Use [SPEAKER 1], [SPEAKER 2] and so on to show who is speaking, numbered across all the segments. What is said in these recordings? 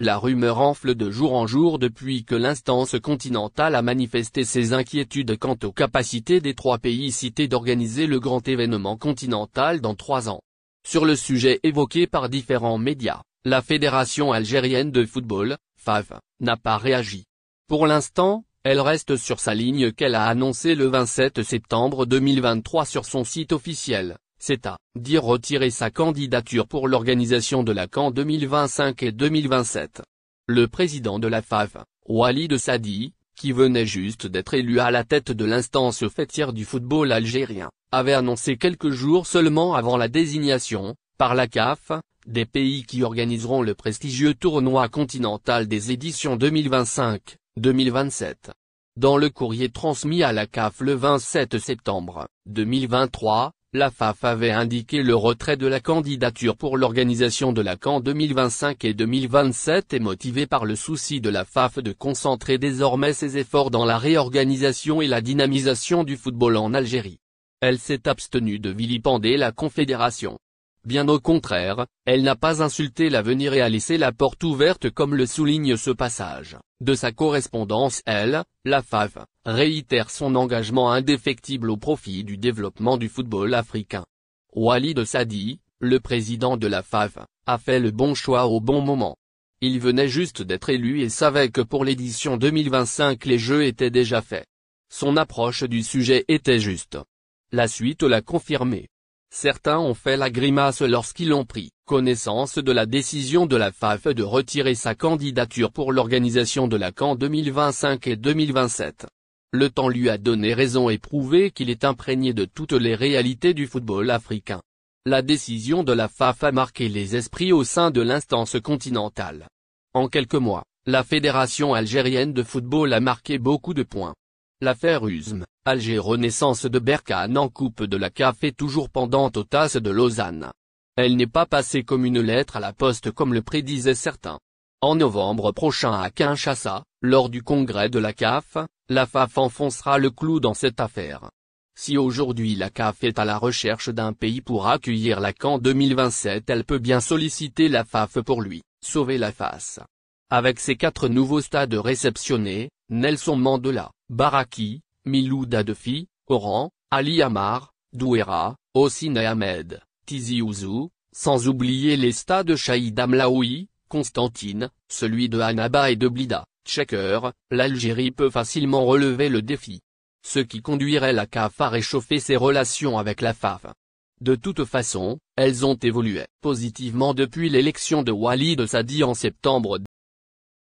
[SPEAKER 1] La rumeur enfle de jour en jour depuis que l'instance continentale a manifesté ses inquiétudes quant aux capacités des trois pays cités d'organiser le grand événement continental dans trois ans. Sur le sujet évoqué par différents médias, la Fédération algérienne de football, FAV, n'a pas réagi. Pour l'instant, elle reste sur sa ligne qu'elle a annoncée le 27 septembre 2023 sur son site officiel. C'est à dire retirer sa candidature pour l'organisation de la CAN 2025 et 2027. Le président de la FAF, Walid Sadi, qui venait juste d'être élu à la tête de l'instance fêtière du football algérien, avait annoncé quelques jours seulement avant la désignation, par la CAF, des pays qui organiseront le prestigieux tournoi continental des éditions 2025, 2027. Dans le courrier transmis à la CAF le 27 septembre 2023, la FAF avait indiqué le retrait de la candidature pour l'organisation de la CAN 2025 et 2027 est motivé par le souci de la FAF de concentrer désormais ses efforts dans la réorganisation et la dynamisation du football en Algérie. Elle s'est abstenue de vilipender la Confédération. Bien au contraire, elle n'a pas insulté l'avenir et a laissé la porte ouverte comme le souligne ce passage. De sa correspondance elle, la FAF, réitère son engagement indéfectible au profit du développement du football africain. Walid Sadi, le président de la FAF, a fait le bon choix au bon moment. Il venait juste d'être élu et savait que pour l'édition 2025 les jeux étaient déjà faits. Son approche du sujet était juste. La suite l'a confirmé. Certains ont fait la grimace lorsqu'ils ont pris connaissance de la décision de la FAF de retirer sa candidature pour l'organisation de la CAN 2025 et 2027. Le temps lui a donné raison et prouvé qu'il est imprégné de toutes les réalités du football africain. La décision de la FAF a marqué les esprits au sein de l'instance continentale. En quelques mois, la Fédération algérienne de football a marqué beaucoup de points. L'affaire Usme Alger Renaissance de Berkane en coupe de la CAF est toujours pendante aux tasses de Lausanne. Elle n'est pas passée comme une lettre à la poste comme le prédisaient certains. En novembre prochain à Kinshasa, lors du congrès de la CAF, la FAF enfoncera le clou dans cette affaire. Si aujourd'hui la CAF est à la recherche d'un pays pour accueillir la CAN 2027 elle peut bien solliciter la FAF pour lui, sauver la face. Avec ses quatre nouveaux stades réceptionnés, Nelson Mandela, Baraki, Milouda Dadefi, Oran, Ali Amar, Douera, Ossine Ahmed, Tizi Ouzou, sans oublier les stades Shahid Amlaoui, Constantine, celui de Hanaba et de Blida, Checker, l'Algérie peut facilement relever le défi. Ce qui conduirait la CAF à réchauffer ses relations avec la FAF. De toute façon, elles ont évolué positivement depuis l'élection de Walid Sadi en septembre.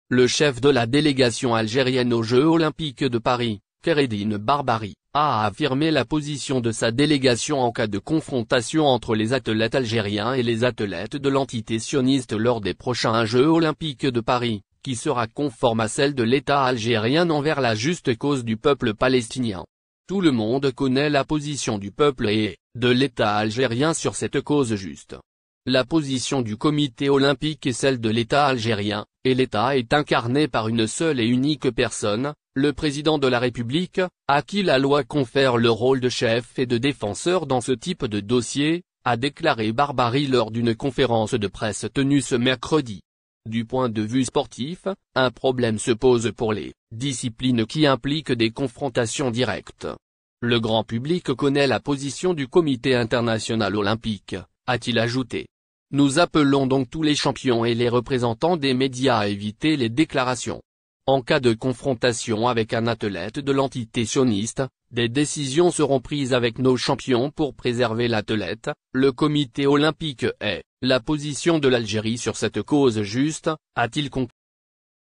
[SPEAKER 1] Le chef de la délégation algérienne aux Jeux Olympiques de Paris, Keredine Barbari, a affirmé la position de sa délégation en cas de confrontation entre les athlètes algériens et les athlètes de l'entité sioniste lors des prochains Jeux olympiques de Paris, qui sera conforme à celle de l'État algérien envers la juste cause du peuple palestinien. Tout le monde connaît la position du peuple et, de l'État algérien sur cette cause juste. La position du comité olympique est celle de l'État algérien, et l'État est incarné par une seule et unique personne, le président de la République, à qui la loi confère le rôle de chef et de défenseur dans ce type de dossier, a déclaré Barbarie lors d'une conférence de presse tenue ce mercredi. Du point de vue sportif, un problème se pose pour les disciplines qui impliquent des confrontations directes. Le grand public connaît la position du Comité international olympique, a-t-il ajouté. Nous appelons donc tous les champions et les représentants des médias à éviter les déclarations en cas de confrontation avec un athlète de l'entité sioniste, des décisions seront prises avec nos champions pour préserver l'athlète, le comité olympique est, la position de l'Algérie sur cette cause juste, a-t-il conclu.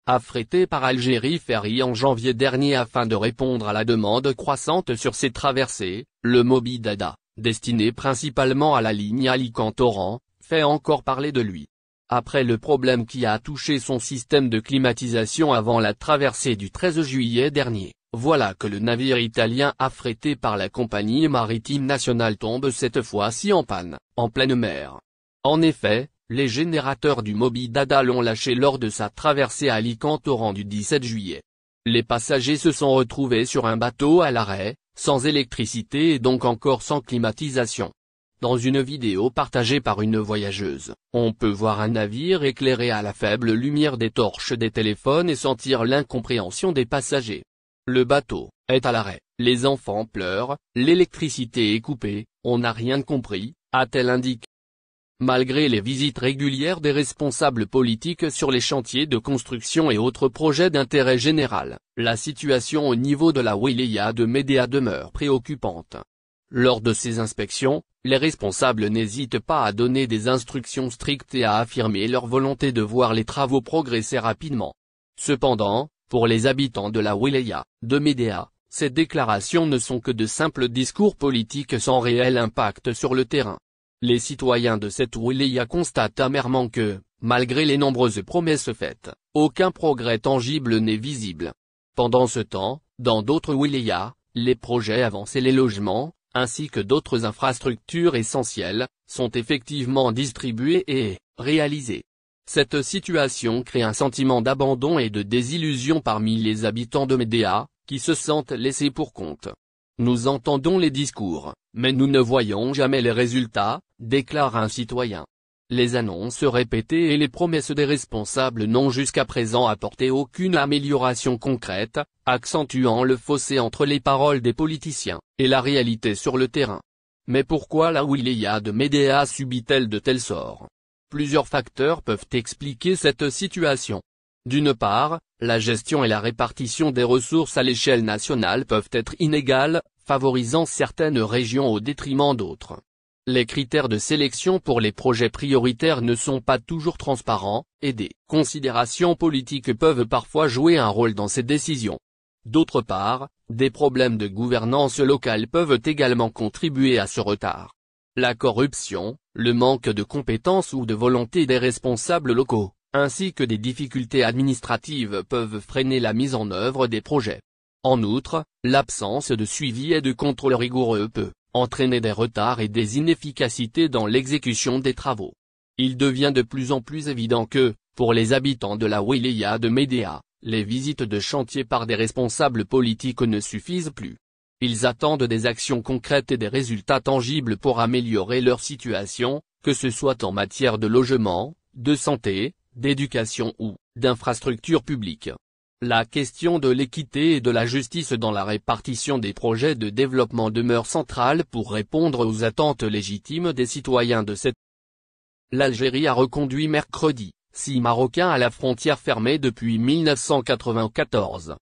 [SPEAKER 1] Affrété par Algérie Ferry en janvier dernier afin de répondre à la demande croissante sur ses traversées, le Moby Dada, destiné principalement à la ligne Alicante-Oran, fait encore parler de lui. Après le problème qui a touché son système de climatisation avant la traversée du 13 juillet dernier, voilà que le navire italien affrété par la compagnie maritime nationale tombe cette fois-ci en panne, en pleine mer. En effet, les générateurs du Moby Dada l'ont lâché lors de sa traversée à Alicante au rang du 17 juillet. Les passagers se sont retrouvés sur un bateau à l'arrêt, sans électricité et donc encore sans climatisation. Dans une vidéo partagée par une voyageuse, on peut voir un navire éclairé à la faible lumière des torches des téléphones et sentir l'incompréhension des passagers. Le bateau est à l'arrêt, les enfants pleurent, l'électricité est coupée, on n'a rien compris, a-t-elle indiqué. Malgré les visites régulières des responsables politiques sur les chantiers de construction et autres projets d'intérêt général, la situation au niveau de la wilaya de Médéa demeure préoccupante. Lors de ces inspections, les responsables n'hésitent pas à donner des instructions strictes et à affirmer leur volonté de voir les travaux progresser rapidement. Cependant, pour les habitants de la Wilaya, de Médéa, ces déclarations ne sont que de simples discours politiques sans réel impact sur le terrain. Les citoyens de cette wilaya constatent amèrement que, malgré les nombreuses promesses faites, aucun progrès tangible n'est visible. Pendant ce temps, dans d'autres wilayas, les projets avancent et les logements, ainsi que d'autres infrastructures essentielles, sont effectivement distribuées et réalisées. Cette situation crée un sentiment d'abandon et de désillusion parmi les habitants de Médéa, qui se sentent laissés pour compte. Nous entendons les discours, mais nous ne voyons jamais les résultats, déclare un citoyen. Les annonces répétées et les promesses des responsables n'ont jusqu'à présent apporté aucune amélioration concrète, accentuant le fossé entre les paroles des politiciens, et la réalité sur le terrain. Mais pourquoi la wilaya de Médéa subit-elle de tels sorts Plusieurs facteurs peuvent expliquer cette situation. D'une part, la gestion et la répartition des ressources à l'échelle nationale peuvent être inégales, favorisant certaines régions au détriment d'autres. Les critères de sélection pour les projets prioritaires ne sont pas toujours transparents, et des considérations politiques peuvent parfois jouer un rôle dans ces décisions. D'autre part, des problèmes de gouvernance locale peuvent également contribuer à ce retard. La corruption, le manque de compétences ou de volonté des responsables locaux, ainsi que des difficultés administratives peuvent freiner la mise en œuvre des projets. En outre, l'absence de suivi et de contrôle rigoureux peut entraîner des retards et des inefficacités dans l'exécution des travaux. Il devient de plus en plus évident que, pour les habitants de la wilaya de Médéa, les visites de chantier par des responsables politiques ne suffisent plus. Ils attendent des actions concrètes et des résultats tangibles pour améliorer leur situation, que ce soit en matière de logement, de santé, d'éducation ou d'infrastructures publiques. La question de l'équité et de la justice dans la répartition des projets de développement demeure centrale pour répondre aux attentes légitimes des citoyens de cette L'Algérie a reconduit mercredi, six Marocains à la frontière fermée depuis 1994.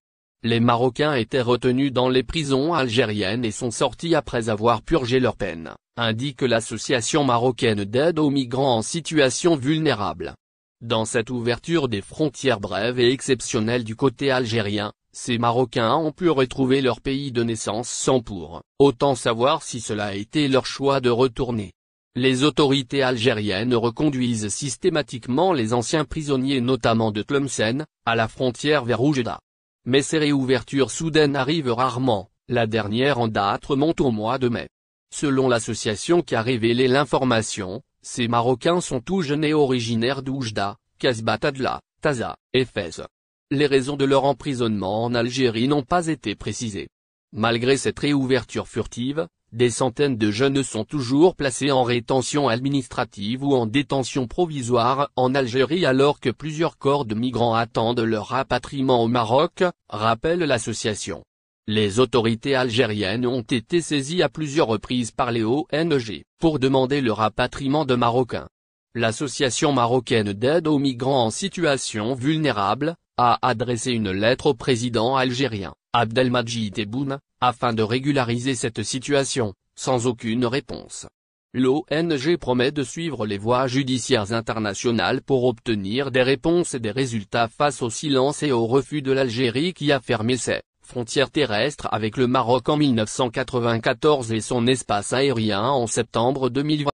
[SPEAKER 1] Les Marocains étaient retenus dans les prisons algériennes et sont sortis après avoir purgé leur peine, indique l'association marocaine d'aide aux migrants en situation vulnérable. Dans cette ouverture des frontières brèves et exceptionnelles du côté algérien, ces Marocains ont pu retrouver leur pays de naissance sans pour, autant savoir si cela a été leur choix de retourner. Les autorités algériennes reconduisent systématiquement les anciens prisonniers notamment de Tlemcen, à la frontière vers Oujda. Mais ces réouvertures soudaines arrivent rarement, la dernière en date remonte au mois de mai. Selon l'association qui a révélé l'information, ces Marocains sont tous jeunes et originaires d'Oujda, Kasbat Tadla, Taza, Éphèse. Les raisons de leur emprisonnement en Algérie n'ont pas été précisées. Malgré cette réouverture furtive, des centaines de jeunes sont toujours placés en rétention administrative ou en détention provisoire en Algérie alors que plusieurs corps de migrants attendent leur rapatriement au Maroc, rappelle l'association. Les autorités algériennes ont été saisies à plusieurs reprises par les ONG, pour demander le rapatriement de Marocains. L'association marocaine d'aide aux migrants en situation vulnérable, a adressé une lettre au président algérien, Abdelmajid Tebboune, afin de régulariser cette situation, sans aucune réponse. L'ONG promet de suivre les voies judiciaires internationales pour obtenir des réponses et des résultats face au silence et au refus de l'Algérie qui a fermé ses frontière terrestre avec le Maroc en 1994 et son espace aérien en septembre 2020.